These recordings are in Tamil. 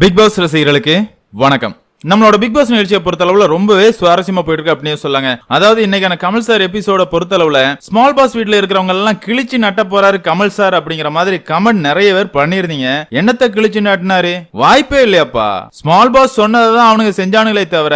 பிக் பாஸ் ரசிகர்களுக்கு வணக்கம் நம்மளோட பிக் பாஸ் நிகழ்ச்சியை பொறுத்தளவுல ரொம்பவே சுவாரஸ்யமா போயிட்டு அப்படின்னு சொல்லாங்க அதாவது இன்னைக்கான கமல் சார் எபிசோட பொறுத்தளவுல ஸ்மால் பாஸ் வீட்ல இருக்கிறவங்க எல்லாம் கிழிச்சு நட்ட போறாரு கமல் சார் அப்படிங்கிற மாதிரி கமெண்ட் நிறைய பேர் பண்ணிருந்தீங்க என்னத்த கிழிச்சு நட்டினாரு வாய்ப்பே இல்லையாப்பா ஸ்மால் பாஸ் சொன்னதான் அவனுங்க செஞ்சானுங்களே தவிர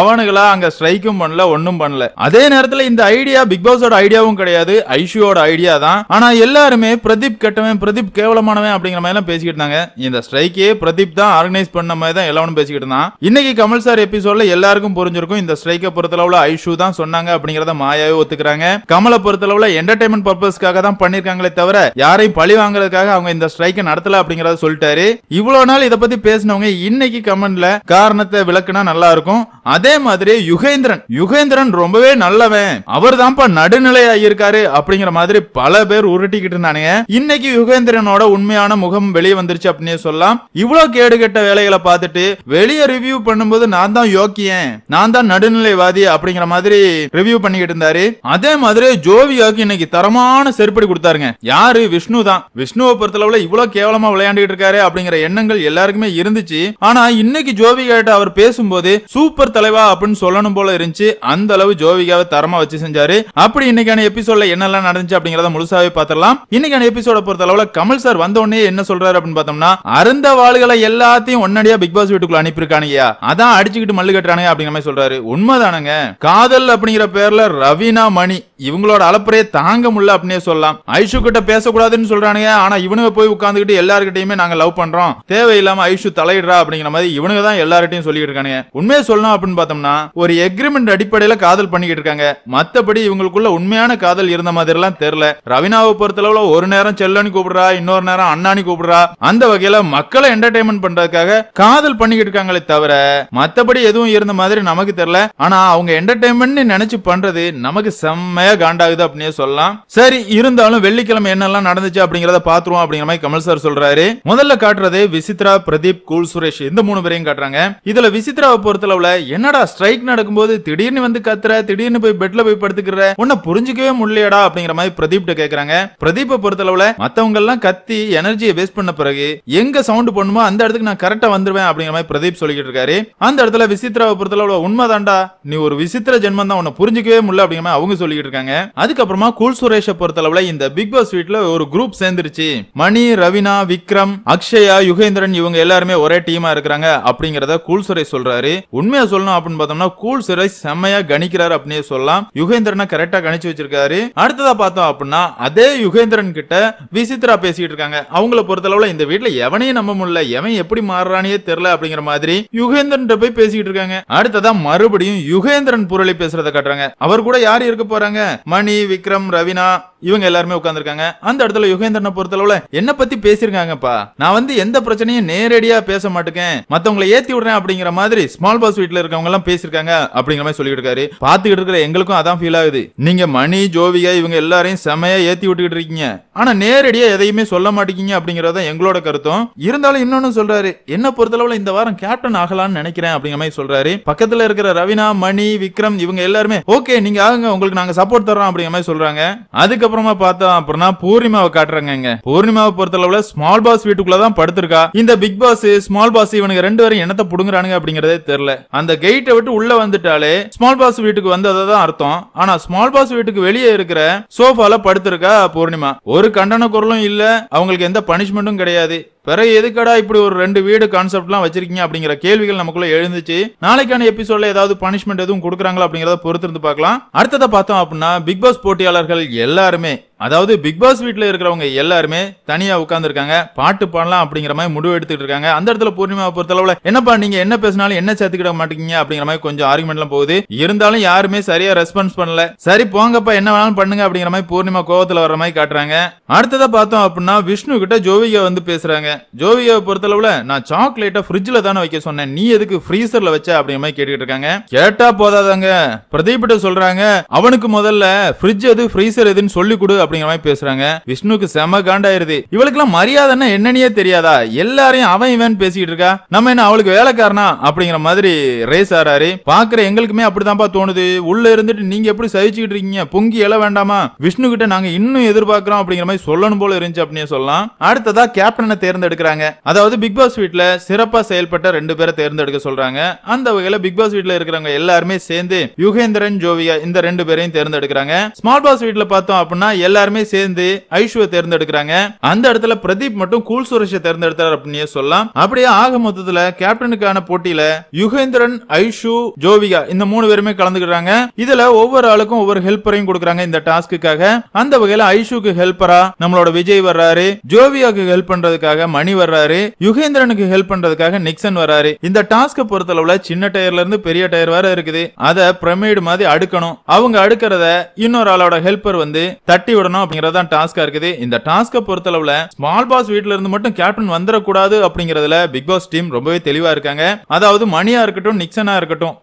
அவனுங்களா அங்க ஸ்ட்ரைக்கும் பண்ணல ஒன்னும் பண்ணல அதே நேரத்துல இந்த ஐடியா பிக் பாஸோட ஐடியாவும் கிடையாது ஐஷியோட ஐடியா தான் ஆனா எல்லாருமே பிரதீப் கெட்டவன் பிரதீப் கேவலமானவன் அப்படிங்கிற மாதிரி எல்லாம் பேசிக்கிட்டு இருந்தாங்க இந்த ஸ்ட்ரைக்கே பிரதீப் தான் ஆர்கனைஸ் பண்ண மாதிரி தான் எல்லாரும் பேசிக்கிட்டு இருந்தான் இன்னைக்கு கமல் சார் எபிசோட்ல எல்லாருக்கும் புரிஞ்சிருக்கும் இந்த ஸ்ட்ரைக்கை பொறுத்தளவுல ஐஷு தான் சொன்னாங்க அப்படிங்கறத மாயாவே ஒத்துக்கிறாங்க கமலை பொறுத்தளவுல என்டர்டைன்மெண்ட் பர்பஸ்க்காக தான் பண்ணிருக்காங்களே தவிர யாரையும் பழி வாங்குறதுக்காக அவங்க இந்த ஸ்ட்ரைக்கை நடத்தல அப்படிங்கறத சொல்லிட்டாரு இவ்வளவு நாள் இதை பத்தி பேசினவங்க இன்னைக்கு கமெண்ட்ல காரணத்தை விளக்குனா நல்லா இருக்கும் அதே மாதிரி யுகேந்திரன் யுகேந்திரன் ரொம்பவே நல்லவன் அவர் தான்ப்பா நடுநிலை ஆகியிருக்காரு அப்படிங்கிற மாதிரி பல பேர் உருட்டிக்கிட்டு இருந்தானுங்க இன்னைக்கு யுகேந்திரனோட உண்மையான முகம் வெளியே வந்துருச்சு அப்படின்னு சொல்லலாம் இவ்வளவு கேடு கெட்ட வேலைகளை பார்த்துட்டு வெளியே ரிவ்யூ பண்ணும்போது நான் தான் யோக்கியன் நான் தான் நடுநிலைவாதி அப்படிங்கிற மாதிரி ரிவ்யூ பண்ணிக்கிட்டு இருந்தாரு அதே மாதிரி ஜோவியாவுக்கு இன்னைக்கு தரமான செருப்படி கொடுத்தாருங்க யாரு விஷ்ணு தான் விஷ்ணுவை பொறுத்தளவுல இவ்வளவு கேவலமா விளையாண்டுகிட்டு இருக்காரு அப்படிங்கிற எண்ணங்கள் எல்லாருக்குமே இருந்துச்சு ஆனா இன்னைக்கு ஜோவிகா கிட்ட அவர் பேசும்போது சூப்பர் தலைவா அப்படின்னு சொல்லணும் போல இருந்துச்சு அந்த அளவு ஜோவிகாவை தரமா வச்சு செஞ்சாரு அப்படி இன்னைக்கான எபிசோட்ல என்னெல்லாம் நடந்துச்சு அப்படிங்கறத முழுசாவே பாத்திரலாம் இன்னைக்கான எபிசோட பொறுத்த அளவுல கமல் சார் வந்த உடனே என்ன சொல்றாரு அப்படின்னு பார்த்தோம்னா அருந்த வாழ்களை எல்லாத்தையும் ஒன்னடியா பிக் பாஸ் வீட்டுக்குள்ள அனுப்பியிருக்கானுங்கயா அதான் அடிச்சுக்கிட்டு மல்லு கட்டுறானுங்க அப்படிங்கிற மாதிரி சொல்றாரு உண்மைதானுங்க காதல் அப்படிங்கிற பேர்ல ரவீனா மணி இவங்களோட அலப்பறையை தாங்க முடியல அப்படின்னே சொல்லலாம் ஐஷு கிட்ட பேசக்கூடாதுன்னு சொல்றானுங்க ஆனா இவனுங்க போய் உட்காந்துக்கிட்டு எல்லாருக்கிட்டையுமே நாங்க லவ் பண்றோம் தேவையில்லாம ஐஷு தலையிடுறா அப்படிங்கிற மாதிரி இவனுங்க தான் எல்லார்கிட்டையும் சொல்லிட்டு இருக்கானுங்க உண்மையை சொல்லணும் அப்படின்னு பார்த்தோம்னா ஒரு எக்ரிமெண்ட் அடிப்படையில காதல் பண்ணிக்கிட்டு இருக்காங்க மத்தபடி இவங்களுக்குள்ள உண்மையான காதல் இருந்த மாதிரி எல்லாம் தெரியல ரவினாவை பொறுத்தளவுல ஒரு நேரம் செல்லன்னு கூப்பிடுறா இன்னொரு நேரம் அண்ணானி கூப்பிடுறா அந்த வகையில மக்களை என்டர்டைன்மெண்ட் பண்றதுக்காக காதல் பண்ணிக்கிட்டு இருக்காங்களே தவிர மத்தபடி எதுவும் இருந்த மாதிரி நமக்கு தெரியல ஆனா அவங்க என்டர்டைன்மெண்ட் நினைச்சு பண்றது நமக்கு செம்மையா காண்டாகுது அப்படின்னு சொல்லலாம் சரி இருந்தாலும் வெள்ளிக்கிழமை என்னெல்லாம் நடந்துச்சு அப்படிங்கறத பாத்துருவோம் அப்படிங்கிற மாதிரி கமல் சார் சொல்றாரு முதல்ல காட்டுறது விசித்ரா பிரதீப் கூல் சுரேஷ் இந்த மூணு பேரையும் காட்டுறாங்க இதுல விசித்ராவை பொறுத்தளவுல என்னடா ஸ்ட்ரைக் நடக்கும்போது திடீர்னு வந்து கத்துற திடீர்னு போய் பெட்ல போய் படுத்துக்கிற உன்னை புரிஞ்சுக்கவே முடியலடா அப்படிங்கிற மாதிரி பிரதீப் கேக்குறாங்க பிரதீப பொறுத்தளவுல மத்தவங்க எல்லாம் கத்தி எனர்ஜியை வேஸ்ட் பண்ண பிறகு எங்க சவுண்ட் பண்ணுமோ அந்த இடத்துக்கு நான் கரெக்டா வந்துருவேன் அப்படிங்கிற மாதிரி பிரதீப் சொல்லிக்கிட்டு இருக்காரு அந்த இடத்துல விசித்ராவை பொறுத்தளவு நீ ஒரு விசித்திர ஜென்மம் தான் புரிஞ்சிக்கவே முடியல அப்படிங்கிற அவங்க சொல்லிட்டு இருக்காங்க அதுக்கப்புறமா கூல் இந்த பிக் பாஸ் வீட்ல ஒரு குரூப் சேர்ந்துருச்சு மணி ரவினா விக்ரம் அக்ஷயா யுகேந்திரன் இவங்க எல்லாருமே ஒரே டீமா இருக்கிறாங்க அப்படிங்கறத கூல் சுரேஷ் சொல்றாரு உண்மையா சொல்லணும் அப்படின்னு பார்த்தோம்னா கூல் சுரேஷ் செம்மையா கணிக்கிறாரு அப்படின்னு சொல்லலாம் யுகேந்திரனை கரெக்டா கணிச்சு வச்சிருக்காரு அடுத்ததா பார்த்தோம் அப்படின்னா அதே யுகேந்திரன் கிட்ட விசித்ரா பேசிட்டு இருக்காங்க அவங்கள அளவுல இந்த வீட்டுல எவனையும் நம்ப முடியல எவன் எப்படி மாறுறானே தெரியல அப்படிங்கிற மாதிரி யுகேந்திர யுகேந்திரன் போய் பேசிக்கிட்டு இருக்காங்க அடுத்ததா மறுபடியும் யுகேந்திரன் புரளி பேசுறத காட்டுறாங்க அவர் கூட யார் இருக்க போறாங்க மணி விக்ரம் ரவினா இவங்க எல்லாருமே உட்காந்துருக்காங்க அந்த இடத்துல யுகேந்திரனை பொறுத்தளவுல என்ன பத்தி பேசியிருக்காங்கப்பா நான் வந்து எந்த பிரச்சனையும் நேரடியா பேச மாட்டேன் மத்தவங்களை ஏத்தி விடுறேன் அப்படிங்கிற மாதிரி ஸ்மால் பாஸ் வீட்டுல இருக்கவங்க எல்லாம் பேசியிருக்காங்க அப்படிங்கிற மாதிரி சொல்லிட்டு இருக்காரு பாத்துக்கிட்டு இருக்கிற எங்களுக்கும் அதான் ஃபீல் ஆகுது நீங்க மணி ஜோவியா இவங்க எல்லாரையும் செமையா ஏத்தி விட்டுக்கிட்டு இருக்கீங்க ஆனா நேரடியா எதையுமே சொல்ல மாட்டேங்க அப்படிங்கறத எங்களோட கருத்தும் இருந்தாலும் இன்னொன்னு சொல்றாரு என்ன பொறுத்த அளவுல இந்த வாரம் கேப்டன் ஆகலாம் ஆகலாம்னு நினைக்கிறேன் அப்படிங்கிற மாதிரி சொல்றாரு பக்கத்துல இருக்கிற ரவினா மணி விக்ரம் இவங்க எல்லாருமே ஓகே நீங்க ஆகுங்க உங்களுக்கு நாங்க சப்போர்ட் தர்றோம் அப்படிங்கிற மாதிரி சொல்றாங்க அதுக்கப்புறமா பார்த்தோம் அப்படின்னா பூர்ணிமாவை காட்டுறாங்க பூர்ணிமாவை பொறுத்த பொறுத்தளவுல ஸ்மால் பாஸ் வீட்டுக்குள்ள தான் படுத்திருக்கா இந்த பிக் பாஸ் ஸ்மால் பாஸ் இவனுக்கு ரெண்டு பேரும் என்னத்தை புடுங்குறானுங்க அப்படிங்கறதே தெரியல அந்த கேட்டை விட்டு உள்ள வந்துட்டாலே ஸ்மால் பாஸ் வீட்டுக்கு வந்ததான் அர்த்தம் ஆனா ஸ்மால் பாஸ் வீட்டுக்கு வெளியே இருக்கிற சோஃபால படுத்திருக்கா பூர்ணிமா ஒரு கண்டன குரலும் இல்ல அவங்களுக்கு எந்த பனிஷ்மெண்ட்டும் கிடையாது பிறகு எதுக்கடா இப்படி ஒரு ரெண்டு வீடு கான்செப்ட்லாம் வச்சிருக்கீங்க அப்படிங்கிற கேள்விகள் நமக்குள்ள எழுந்துச்சு நாளைக்கான எபிசோட்ல ஏதாவது பனிஷ்மெண்ட் எதுவும் கொடுக்குறாங்களா அப்படிங்கிறத பொறுத்திருந்து பார்க்கலாம் அடுத்ததை பார்த்தோம் அப்படின்னா பிக் பாஸ் போட்டியாளர்கள் எல்லாருமே அதாவது பிக் பாஸ் வீட்டில் இருக்கிறவங்க எல்லாருமே தனியாக உட்காந்துருக்காங்க பாட்டு பாடலாம் அப்படிங்கிற மாதிரி முடிவு எடுத்துகிட்டு இருக்காங்க அந்த இடத்துல பூர்ணிமாவை பொறுத்தளவில் என்னப்பா பண்ணீங்க என்ன பேசினாலும் என்ன சேர்த்துக்கிட மாட்டீங்க அப்படிங்கிற மாதிரி கொஞ்சம் ஆர்குமெண்ட்லாம் போகுது இருந்தாலும் யாருமே சரியா ரெஸ்பான்ஸ் பண்ணல சரி போங்கப்பா என்ன வேணாலும் பண்ணுங்க அப்படிங்கிற மாதிரி பூர்ணிமா கோவத்தில் வர மாதிரி காட்டுறாங்க அடுத்ததை பார்த்தோம் அப்படின்னா விஷ்ணு கிட்ட ஜோவிகா வந்து பேசுறாங்க ஜோவிகாவை பொறுத்தளவில் நான் சாக்லேட்டை ஃப்ரிட்ஜில் தானே வைக்க சொன்னேன் நீ எதுக்கு ஃப்ரீசர்ல வச்ச அப்படிங்கிற மாதிரி கேட்டுக்கிட்டு இருக்காங்க கேட்டா போதாதாங்க பிரதீப் கிட்ட சொல்றாங்க அவனுக்கு முதல்ல ஃப்ரிட்ஜ் எது ஃப்ரீசர் எதுன்னு சொல்லி கொடு அப்படிங்கிற மாதிரி பேசுறாங்க விஷ்ணுக்கு செம காண்டாயிருது இவளுக்கு எல்லாம் மரியாதைன்னா என்னன்னே தெரியாதா எல்லாரையும் அவன் இவன் பேசிக்கிட்டு இருக்கா நம்ம என்ன அவளுக்கு வேலைக்காரனா அப்படிங்கிற மாதிரி ரேஸ் ஆறாரு பாக்குற எங்களுக்குமே அப்படிதான்ப்பா தோணுது உள்ள இருந்துட்டு நீங்க எப்படி சகிச்சுக்கிட்டு இருக்கீங்க பொங்கி எழ வேண்டாமா விஷ்ணு கிட்ட நாங்க இன்னும் எதிர்பார்க்கிறோம் அப்படிங்கிற மாதிரி சொல்லணும் போல இருந்துச்சு அப்படின்னு சொல்லலாம் அடுத்ததா கேப்டனை தேர்ந்தெடுக்கிறாங்க அதாவது பிக் பாஸ் வீட்ல சிறப்பா செயல்பட்ட ரெண்டு பேரை தேர்ந்தெடுக்க சொல்றாங்க அந்த வகையில பிக் பாஸ் வீட்டுல இருக்கிறவங்க எல்லாருமே சேர்ந்து யுகேந்திரன் ஜோவியா இந்த ரெண்டு பேரையும் தேர்ந்தெடுக்கிறாங்க ஸ்மால் பாஸ் வீட்டுல பார்த்தோம் அப்படின்னா எல்லா எல்லாருமே சேர்ந்து ஐஷுவை தேர்ந்தெடுக்கிறாங்க அந்த இடத்துல பிரதீப் மட்டும் கூல் சுரேஷ தேர்ந்தெடுத்தார் அப்படின்னு சொல்லலாம் அப்படியே ஆக மொத்தத்துல கேப்டனுக்கான போட்டியில யுகேந்திரன் ஐஷு ஜோவிகா இந்த மூணு பேருமே கலந்துக்கிறாங்க இதுல ஒவ்வொரு ஆளுக்கும் ஒவ்வொரு ஹெல்ப்பரையும் கொடுக்குறாங்க இந்த டாஸ்க்குக்காக அந்த வகையில ஐஷுக்கு ஹெல்ப்பரா நம்மளோட விஜய் வர்றாரு ஜோவியாக்கு ஹெல்ப் பண்றதுக்காக மணி வர்றாரு யுகேந்திரனுக்கு ஹெல்ப் பண்றதுக்காக நிக்சன் வர்றாரு இந்த டாஸ்க பொறுத்தளவுல சின்ன டயர்ல இருந்து பெரிய டயர் வர இருக்குது அதை பிரமேடு மாதிரி அடுக்கணும் அவங்க அடுக்கிறத இன்னொரு ஆளோட ஹெல்ப்பர் வந்து தட்டி விடணும் போடணும் தான் டாஸ்கா இருக்குது இந்த டாஸ்கை பொறுத்தளவுல ஸ்மால் பாஸ் இருந்து மட்டும் கேப்டன் வந்துடக்கூடாது அப்படிங்கறதுல பிக் பாஸ் டீம் ரொம்பவே தெளிவா இருக்காங்க அதாவது மணியா இருக்கட்டும் நிக்சனா இருக்கட்டும்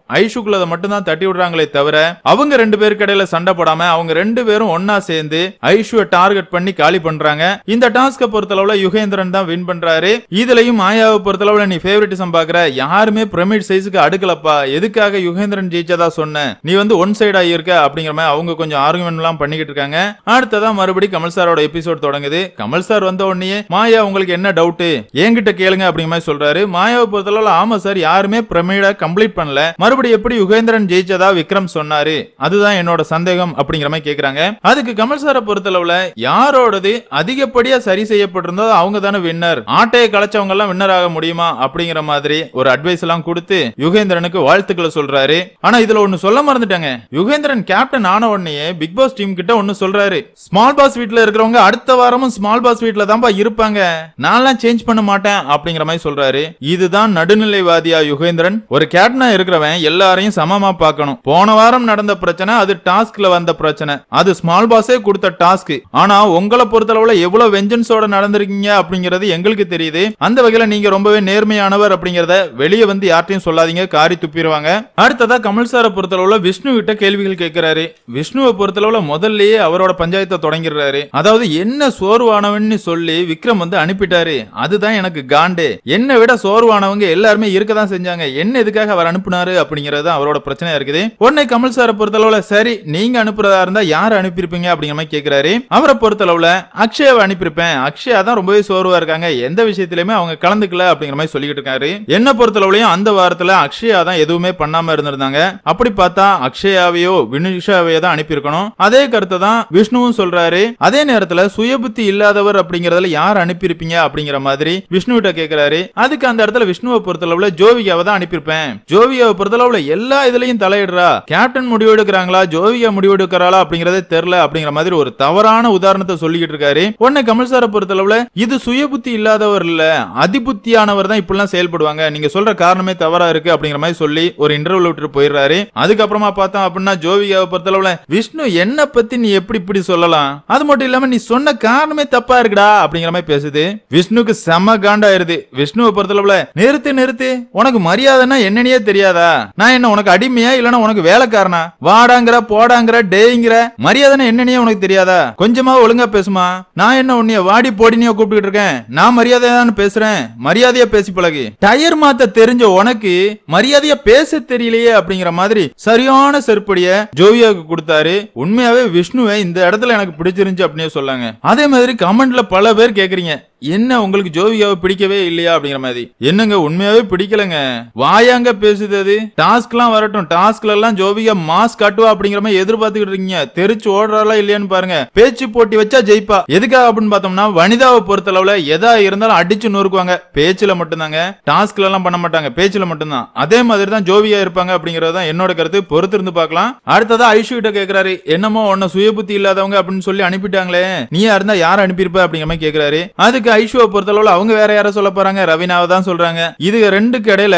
மட்டும் தான் தட்டி விடுறாங்களே தவிர அவங்க ரெண்டு பேருக்கு இடையில சண்டை போடாம அவங்க ரெண்டு பேரும் ஒன்னா சேர்ந்து ஐஷுவை டார்கெட் பண்ணி காலி பண்றாங்க இந்த டாஸ்கை பொறுத்தளவுல யுகேந்திரன் தான் வின் பண்றாரு இதுலயும் மாயாவை பொறுத்தளவுல நீ ஃபேவரட்டிசம் பாக்குற யாருமே பிரமிட் சைஸுக்கு அடுக்கலப்பா எதுக்காக யுகேந்திரன் ஜெயிச்சதா சொன்ன நீ வந்து ஒன் சைடா இருக்க அப்படிங்கிற மாதிரி அவங்க கொஞ்சம் ஆர்குமெண்ட் எல்லாம் பண்ணிக்கிட்டு இருக்காங்க அடுத்த அடுத்ததா மறுபடி கமல் சாரோட எபிசோட் தொடங்குது கமல் சார் வந்த உடனே மாயா உங்களுக்கு என்ன டவுட் என்கிட்ட கேளுங்க அப்படிங்க மாதிரி சொல்றாரு மாயாவை பொறுத்தளவுல ஆமா சார் யாருமே பிரமிடா கம்ப்ளீட் பண்ணல மறுபடி எப்படி யுகேந்திரன் ஜெயிச்சதா விக்ரம் சொன்னாரு அதுதான் என்னோட சந்தேகம் அப்படிங்கிற மாதிரி கேக்குறாங்க அதுக்கு கமல் சார பொறுத்தளவுல யாரோடது அதிகப்படியா சரி செய்யப்பட்டிருந்தோ அவங்க தானே வின்னர் ஆட்டையை கலைச்சவங்க எல்லாம் வின்னர் ஆக முடியுமா அப்படிங்கிற மாதிரி ஒரு அட்வைஸ் எல்லாம் கொடுத்து யுகேந்திரனுக்கு வாழ்த்துக்களை சொல்றாரு ஆனா இதுல ஒண்ணு சொல்ல மறந்துட்டாங்க யுகேந்திரன் கேப்டன் ஆன உடனே பிக் பாஸ் டீம் கிட்ட ஒன்னு சொல்றாரு ஸ்மால் பாஸ் வீட்டில் இருக்கிறவங்க அடுத்த வாரமும் ஸ்மால் பாஸ் வீட்டில் தான் இருப்பாங்க நான்லாம் சேஞ்ச் பண்ண மாட்டேன் அப்படிங்கிற மாதிரி சொல்றாரு இதுதான் நடுநிலைவாதியா யுகேந்திரன் ஒரு கேப்டனா இருக்கிறவன் எல்லாரையும் சமமா பார்க்கணும் போன வாரம் நடந்த பிரச்சனை அது டாஸ்க்ல வந்த பிரச்சனை அது ஸ்மால் பாஸே கொடுத்த டாஸ்க் ஆனா உங்களை பொறுத்தளவுல எவ்வளவு வெஞ்சன்ஸோட நடந்திருக்கீங்க அப்படிங்கிறது எங்களுக்கு தெரியுது அந்த வகையில நீங்க ரொம்பவே நேர்மையானவர் அப்படிங்கிறத வெளியே வந்து யார்ட்டையும் சொல்லாதீங்க காரி துப்பிடுவாங்க அடுத்ததா கமல் சாரை பொறுத்தளவுல விஷ்ணு கிட்ட கேள்விகள் கேட்கிறாரு விஷ்ணுவை பொறுத்தளவுல முதல்லயே அவரோட பஞ்சாயத்து விஷயத்த தொடங்கிடுறாரு அதாவது என்ன சோர்வானவன் சொல்லி விக்ரம் வந்து அனுப்பிட்டாரு அதுதான் எனக்கு காண்டு என்னை விட சோர்வானவங்க எல்லாருமே இருக்கதான் செஞ்சாங்க என்ன எதுக்காக அவர் அனுப்புனாரு அப்படிங்கறது அவரோட பிரச்சனையா இருக்குது உடனே கமல் சாரை பொறுத்தளவுல சரி நீங்க அனுப்புறதா இருந்தா யார் அனுப்பியிருப்பீங்க அப்படிங்கிற மாதிரி கேக்குறாரு அவரை பொறுத்தளவுல அக்ஷயாவை அனுப்பியிருப்பேன் அக்ஷயா தான் ரொம்பவே சோர்வா இருக்காங்க எந்த விஷயத்திலுமே அவங்க கலந்துக்கல அப்படிங்கிற மாதிரி சொல்லிக்கிட்டு இருக்காரு என்ன பொறுத்தளவுலயும் அந்த வாரத்துல அக்ஷயா தான் எதுவுமே பண்ணாம இருந்திருந்தாங்க அப்படி பார்த்தா அக்ஷயாவையோ வினுஷாவையோ தான் அனுப்பியிருக்கணும் அதே கருத்தை தான் விஷ்ணுவும் சொல்றாரு அதே நேரத்துல சுயபுத்தி இல்லாதவர் அப்படிங்கறதுல யார் அனுப்பியிருப்பீங்க அப்படிங்கிற மாதிரி விஷ்ணு கிட்ட கேக்குறாரு அதுக்கு அந்த இடத்துல விஷ்ணுவை பொறுத்தளவுல ஜோவியாவை தான் அனுப்பியிருப்பேன் ஜோவியாவை பொறுத்தளவுல எல்லா இதுலயும் தலையிடுறா கேப்டன் முடிவு எடுக்கிறாங்களா ஜோவிகா முடிவு எடுக்கிறாளா அப்படிங்கறதே தெரியல அப்படிங்கிற மாதிரி ஒரு தவறான உதாரணத்தை சொல்லிக்கிட்டு இருக்காரு உன்னை கமல் சாரை பொறுத்தளவுல இது சுயபுத்தி இல்லாதவர் இல்ல அதிபுத்தியானவர் தான் இப்படிலாம் செயல்படுவாங்க நீங்க சொல்ற காரணமே தவறா இருக்கு அப்படிங்கிற மாதிரி சொல்லி ஒரு இன்டர்வியூல விட்டு போயிடுறாரு அதுக்கப்புறமா பார்த்தோம் அப்படின்னா ஜோவிகாவை பொறுத்தளவுல விஷ்ணு என்ன பத்தி நீ எப்படி இப்படி சொல்ல சொல்லலாம் அது மட்டும் இல்லாம நீ சொன்ன காரணமே தப்பா இருக்குடா அப்படிங்கிற மாதிரி பேசுது விஷ்ணுக்கு செம காண்டாயிருது விஷ்ணுவை பொறுத்தளவுல நிறுத்து நிறுத்து உனக்கு மரியாதைன்னா என்னன்னே தெரியாதா நான் என்ன உனக்கு அடிமையா இல்லனா உனக்கு வேலைக்காரனா வாடாங்கிற போடாங்கிற டேங்கிற மரியாதைன்னா என்னன்னே உனக்கு தெரியாதா கொஞ்சமா ஒழுங்கா பேசுமா நான் என்ன உன்னைய வாடி போடினியோ கூப்பிட்டு இருக்கேன் நான் மரியாதையான பேசுறேன் மரியாதையா பேசி பழகு டயர் மாத்த தெரிஞ்ச உனக்கு மரியாதையா பேச தெரியலையே அப்படிங்கிற மாதிரி சரியான செருப்படிய ஜோவியாவுக்கு கொடுத்தாரு உண்மையாவே விஷ்ணுவை இந்த இடத்துல எனக்கு பிடிச்சிருந்துச்சு அப்படின்னு சொல்லாங்க அதே மாதிரி கமெண்ட்ல பல பேர் கேக்குறீங்க என்ன உங்களுக்கு ஜோவிகாவை பிடிக்கவே இல்லையா அப்படிங்கிற மாதிரி என்னங்க உண்மையாவே பிடிக்கலங்க வாயாங்க பேசுது அது டாஸ்க்லாம் வரட்டும் டாஸ்க்ல எல்லாம் ஜோவிகா மாஸ் காட்டுவா அப்படிங்கிற மாதிரி எதிர்பார்த்துக்கிட்டு இருக்கீங்க தெரிச்சு ஓடுறாளா இல்லையான்னு பாருங்க பேச்சு போட்டி வச்சா ஜெயிப்பா எதுக்காக அப்படின்னு பார்த்தோம்னா வனிதாவை அளவுல எதா இருந்தாலும் அடிச்சு நொறுக்குவாங்க பேச்சுல மட்டும்தாங்க டாஸ்க்ல எல்லாம் பண்ண மாட்டாங்க பேச்சுல மட்டும்தான் அதே மாதிரி தான் ஜோவியா இருப்பாங்க அப்படிங்கறது தான் என்னோட கருத்து பொறுத்து இருந்து பார்க்கலாம் அடுத்ததா ஐஷு கிட்ட கேக்குறாரு என்னமோ உன்ன சுய புத்தி இல்லாதவங்க அப்படின்னு சொல்லி அனுப்பிட்டாங்களே நீயா இருந்தா யார் அனுப்பியிருப்ப அப்படிங்கிற மாதிரி கேக்குறாரு அதுக்கு இதுக்கு ஐஷுவை அளவுல அவங்க வேற யாரும் சொல்ல போறாங்க ரவீனாவை தான் சொல்றாங்க இது ரெண்டுக்கு இடையில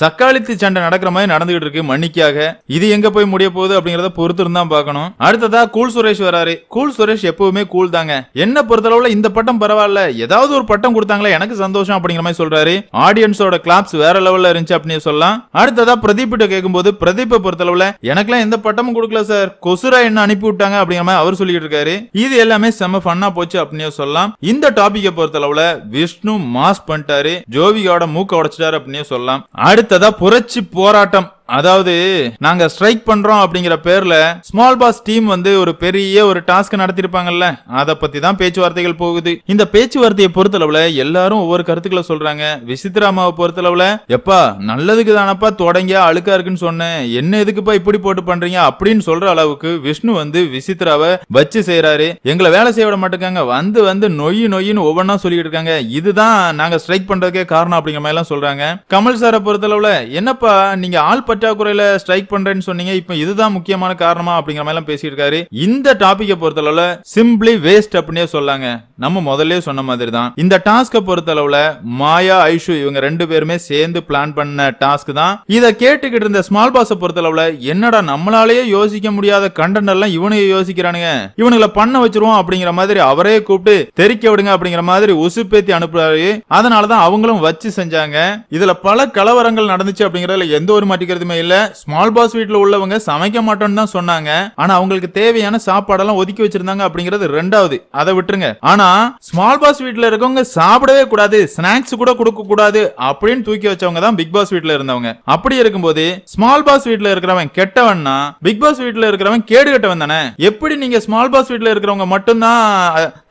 சக்காலித்து சண்டை நடக்கிற மாதிரி நடந்துகிட்டு இருக்கு மன்னிக்காக இது எங்க போய் முடிய போகுது அப்படிங்கறத பொறுத்து இருந்தா பார்க்கணும் அடுத்ததா கூல் சுரேஷ் வராரு கூல் சுரேஷ் எப்பவுமே கூல் தாங்க என்ன அளவுல இந்த பட்டம் பரவாயில்ல ஏதாவது ஒரு பட்டம் கொடுத்தாங்களே எனக்கு சந்தோஷம் அப்படிங்கிற மாதிரி சொல்றாரு ஆடியன்ஸோட கிளாப்ஸ் வேற லெவல்ல இருந்துச்சு அப்படின்னு சொல்லலாம் அடுத்ததா பிரதீப் கேட்கும் போது கேட்கும்போது பிரதீப்பை அளவுல எனக்குலாம் எந்த பட்டமும் கொடுக்கல சார் கொசுரா என்ன அனுப்பி விட்டாங்க அப்படிங்கிற மாதிரி அவர் சொல்லிட்டு இருக்காரு இது எல்லாமே செம ஃபன்னா போச்சு அப்படின்னு சொல்லலாம் இந்த டாபிக்கை பொறுத்த பொறுத்தளவுல விஷ்ணு மாஸ் பண்ணிட்டாரு ஜோவியோட மூக்க உடைச்சிட்டாரு அப்படின்னு சொல்லலாம் அடுத்ததா புரட்சி போராட்டம் அதாவது நாங்க ஸ்ட்ரைக் பண்றோம் அப்படிங்கிற பேர்ல ஸ்மால் பாஸ் டீம் வந்து ஒரு பெரிய ஒரு டாஸ்க் நடத்திருப்பாங்கல்ல அதை பத்தி தான் பேச்சுவார்த்தைகள் போகுது இந்த பேச்சுவார்த்தையை பொறுத்தளவுல எல்லாரும் ஒவ்வொரு கருத்துக்களை சொல்றாங்க விசித்ராமாவை பொறுத்தளவுல எப்பா நல்லதுக்கு தானப்பா தொடங்கியா அழுக்கா இருக்குன்னு சொன்னேன் என்ன எதுக்குப்பா இப்படி போட்டு பண்றீங்க அப்படின்னு சொல்ற அளவுக்கு விஷ்ணு வந்து விசித்ராவை வச்சு செய்யறாரு எங்களை வேலை செய்ய விட மாட்டேங்காங்க வந்து வந்து நொய் நொய்னு ஒவ்வொன்னா சொல்லிட்டு இருக்காங்க இதுதான் நாங்க ஸ்ட்ரைக் பண்றதுக்கே காரணம் அப்படிங்கிற மாதிரி எல்லாம் சொல்றாங்க கமல் சாரை பொறுத்தளவுல என்னப்பா நீங்க ஆள் பற்றாக்குறையில ஸ்ட்ரைக் பண்றேன்னு சொன்னீங்க இப்போ இதுதான் முக்கியமான காரணமா அப்படிங்கிற மாதிரி பேசிட்டு இருக்காரு இந்த டாபிக்கை பொறுத்தளவுல சிம்பிளி வேஸ்ட் அப்படின்னே சொல்லாங்க நம்ம முதல்ல சொன்ன மாதிரி தான் இந்த டாஸ்க பொறுத்தளவுல மாயா ஐஷு இவங்க ரெண்டு பேருமே சேர்ந்து பிளான் பண்ண டாஸ்க் தான் இதை கேட்டுக்கிட்டு இருந்த ஸ்மால் பாஸை பொறுத்தளவுல என்னடா நம்மளாலேயே யோசிக்க முடியாத கண்டென்ட் எல்லாம் இவனுங்க யோசிக்கிறானுங்க இவனுங்களை பண்ண வச்சிருவோம் அப்படிங்கிற மாதிரி அவரே கூப்பிட்டு தெரிக்க விடுங்க அப்படிங்கிற மாதிரி உசுப்பேத்தி அனுப்புறாரு அதனாலதான் அவங்களும் வச்சு செஞ்சாங்க இதுல பல கலவரங்கள் நடந்துச்சு அப்படிங்கறதுல எந்த ஒரு மாட்டிக்கிறது எதுவுமே இல்ல ஸ்மால் பாஸ் வீட்டில் உள்ளவங்க சமைக்க மாட்டோம்னு தான் சொன்னாங்க ஆனா அவங்களுக்கு தேவையான சாப்பாடெல்லாம் ஒதுக்கி வச்சிருந்தாங்க அப்படிங்கறது ரெண்டாவது அதை விட்டுருங்க ஆனா ஸ்மால் பாஸ் வீட்டில் இருக்கவங்க சாப்பிடவே கூடாது ஸ்நாக்ஸ் கூட கொடுக்க கூடாது அப்படின்னு தூக்கி வச்சவங்க தான் பிக் பாஸ் வீட்டில் இருந்தவங்க அப்படி இருக்கும்போது ஸ்மால் பாஸ் வீட்டுல இருக்கிறவன் கெட்டவன்னா பிக் பாஸ் வீட்டில் இருக்கிறவன் கேடு கெட்டவன் தானே எப்படி நீங்க ஸ்மால் பாஸ் வீட்டில் இருக்கிறவங்க மட்டும்தான்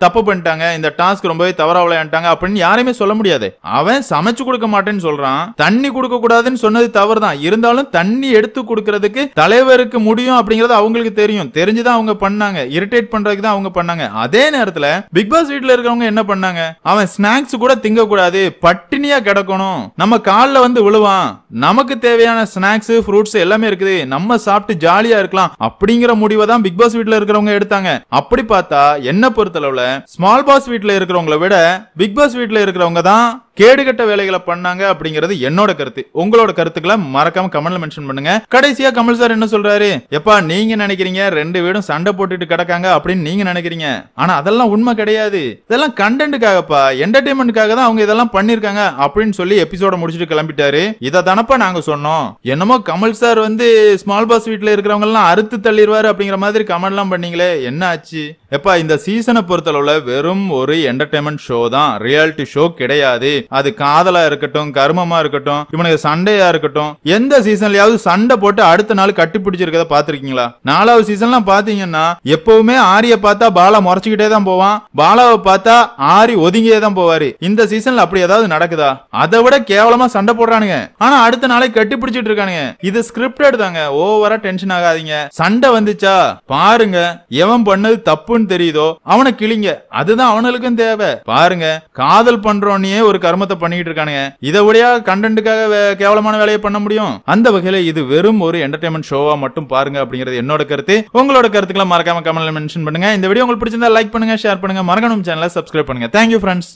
தப்பு பண்ணிட்டாங்க இந்த டாஸ்க் ரொம்பவே தவறா விளையாண்டாங்க அப்படின்னு யாரையுமே சொல்ல முடியாது அவன் சமைச்சு கொடுக்க மாட்டேன்னு சொல்றான் தண்ணி கொடுக்க கூடாதுன்னு சொன்னது தவறு தான் இருந்தாலும் இருந்தாலும் தண்ணி எடுத்து கொடுக்கறதுக்கு தலைவருக்கு முடியும் அப்படிங்கறது அவங்களுக்கு தெரியும் தெரிஞ்சுதான் அவங்க பண்ணாங்க இரிட்டேட் பண்றதுக்கு தான் அவங்க பண்ணாங்க அதே நேரத்துல பிக் பாஸ் வீட்டுல இருக்கவங்க என்ன பண்ணாங்க அவன் ஸ்நாக்ஸ் கூட திங்க கூடாது பட்டினியா கிடக்கணும் நம்ம கால்ல வந்து விழுவான் நமக்கு தேவையான ஸ்நாக்ஸ் ஃப்ரூட்ஸ் எல்லாமே இருக்குது நம்ம சாப்பிட்டு ஜாலியா இருக்கலாம் அப்படிங்கிற முடிவை தான் பிக் பாஸ் வீட்டுல இருக்கிறவங்க எடுத்தாங்க அப்படி பார்த்தா என்ன பொறுத்தளவுல ஸ்மால் பாஸ் வீட்டுல இருக்கிறவங்கள விட பிக் பாஸ் வீட்டுல இருக்கிறவங்க தான் கேடுகட்ட வேலைகளை பண்ணாங்க அப்படிங்கிறது என்னோட கருத்து உங்களோட கருத்துக்களை மறக்காம கமெண்ட் கமெண்ட்ல மென்ஷன் பண்ணுங்க கடைசியா கமல் சார் என்ன சொல்றாரு எப்பா நீங்க நினைக்கிறீங்க ரெண்டு வீடும் சண்டை போட்டுட்டு கிடக்காங்க அப்படின்னு நீங்க நினைக்கிறீங்க ஆனா அதெல்லாம் உண்மை கிடையாது இதெல்லாம் கண்டென்ட்டுக்காகப்பா என்டர்டைன்மெண்ட்டுக்காக தான் அவங்க இதெல்லாம் பண்ணிருக்காங்க அப்படின்னு சொல்லி எபிசோட முடிச்சுட்டு கிளம்பிட்டாரு இதை தானப்பா நாங்க சொன்னோம் என்னமோ கமல் சார் வந்து ஸ்மால் பாஸ் வீட்டுல இருக்கிறவங்க எல்லாம் அறுத்து தள்ளிடுவாரு அப்படிங்கிற மாதிரி கமெண்ட் எல்லாம் பண்ணீங்களே என்ன ஆச்சு எப்பா இந்த சீசனை பொறுத்தளவுல வெறும் ஒரு என்டர்டைன்மெண்ட் ஷோ தான் ரியாலிட்டி ஷோ கிடையாது அது காதலா இருக்கட்டும் கருமமா இருக்கட்டும் இவனுக்கு சண்டையா இருக்கட்டும் எந்த சீசன்லயாவது சண்டை போட்டு அடுத்த நாள் கட்டிப்பிடிச்சிருக்கத பாத்திருக்கீங்களா நாலாவது சீசன்லாம் பாத்தீங்கன்னா எப்பவுமே ஆரிய பார்த்தா பாலா முறைச்சுக்கிட்டே தான் போவான் பாலாவை பார்த்தா ஆரி ஒதுங்கியே தான் போவாரு இந்த சீசன்ல அப்படி ஏதாவது நடக்குதா அதை விட கேவலமா சண்டை போடுறானுங்க ஆனா அடுத்த நாளை கட்டிப்பிடிச்சிட்டு இருக்கானுங்க இது ஸ்கிரிப்ட் எடுத்தாங்க ஓவரா டென்ஷன் ஆகாதீங்க சண்டை வந்துச்சா பாருங்க எவன் பண்ணது தப்பு தப்புன்னு தெரியுதோ அவனை கிளிங்க அதுதான் அவனுக்கும் தேவை பாருங்க காதல் பண்றோன்னே ஒரு கர்மத்தை பண்ணிட்டு இருக்கானுங்க இதை விடையா கண்டென்ட்டுக்காக கேவலமான வேலையை பண்ண முடியும் அந்த வகையில இது வெறும் ஒரு என்டர்டைன்மெண்ட் ஷோவா மட்டும் பாருங்க அப்படிங்கிறது என்னோட கருத்து உங்களோட கருத்துக்களை மறக்காம கமெண்ட்ல மென்ஷன் பண்ணுங்க இந்த வீடியோ உங்களுக்கு பிடிச்சிருந்தா லைக் பண்ணுங்க ஷேர் பண்ணுங்க மறக்கணும் சேனலை சப்ஸ்கிரைப் பண்ணுங்க தேங்க்யூ ஃப்ரெண்ட்ஸ்